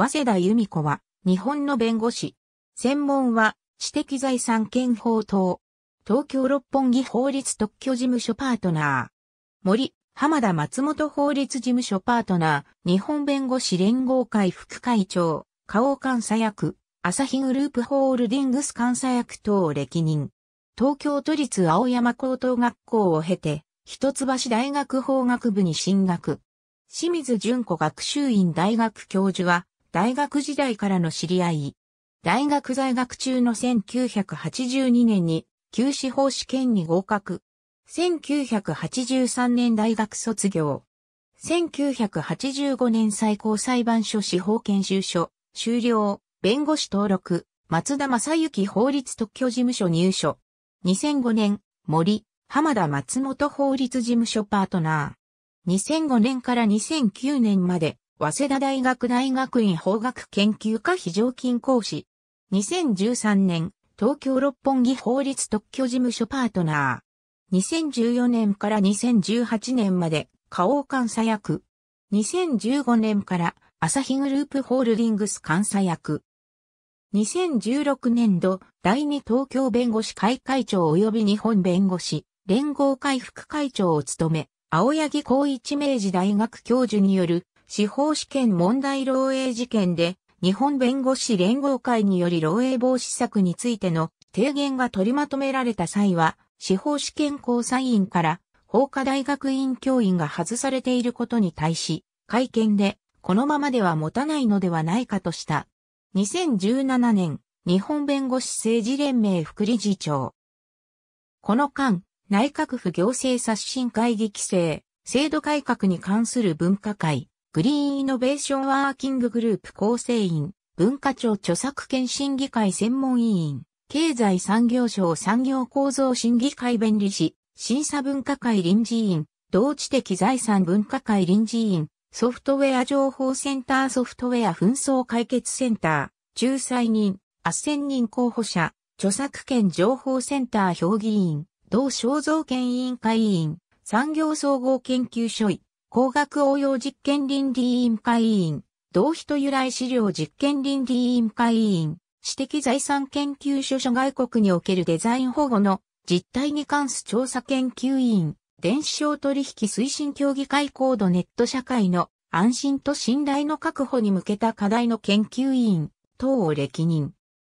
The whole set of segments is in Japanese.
早稲田由美子は、日本の弁護士。専門は、知的財産権法等。東京六本木法律特許事務所パートナー。森、浜田松本法律事務所パートナー、日本弁護士連合会副会長、花王監査役、朝日グループホールディングス監査役等を歴任。東京都立青山高等学校を経て、一橋大学法学部に進学。清水純子学習院大学教授は、大学時代からの知り合い。大学在学中の1982年に、旧司法試験に合格。1983年大学卒業。1985年最高裁判所司法研修所、終了、弁護士登録、松田正幸法律特許事務所入所。2005年、森、浜田松本法律事務所パートナー。2005年から2009年まで、早稲田大学大学院法学研究科非常勤講師。2013年、東京六本木法律特許事務所パートナー。2014年から2018年まで、花王監査役。2015年から、朝日グループホールディングス監査役。2016年度、第二東京弁護士会会長及び日本弁護士、連合会副会長を務め、青柳光一明治大学教授による司法試験問題漏洩事件で、日本弁護士連合会により漏洩防止策についての提言が取りまとめられた際は、司法試験交際員から法科大学院教員が外されていることに対し、会見で、このままでは持たないのではないかとした。2017年、日本弁護士政治連盟副理事長。この間、内閣府行政刷新会議規制、制度改革に関する分科会、グリーンイノベーションワーキンググループ構成員、文化庁著作権審議会専門委員、経済産業省産業構造審議会弁理士、審査分科会臨時委員、同知的財産分科会臨時委員、ソフトウェア情報センターソフトウェア紛争解決センター、仲裁人、斡旋人候補者、著作権情報センター評議員、同肖像権委員会委員、産業総合研究所医、工学応用実験倫理委員会委員、同と由来資料実験倫理委員会委員、私的財産研究所諸外国におけるデザイン保護の実態に関す調査研究委員、電子商取引推進協議会コードネット社会の安心と信頼の確保に向けた課題の研究委員等を歴任。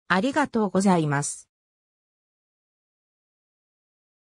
ありがとうございます。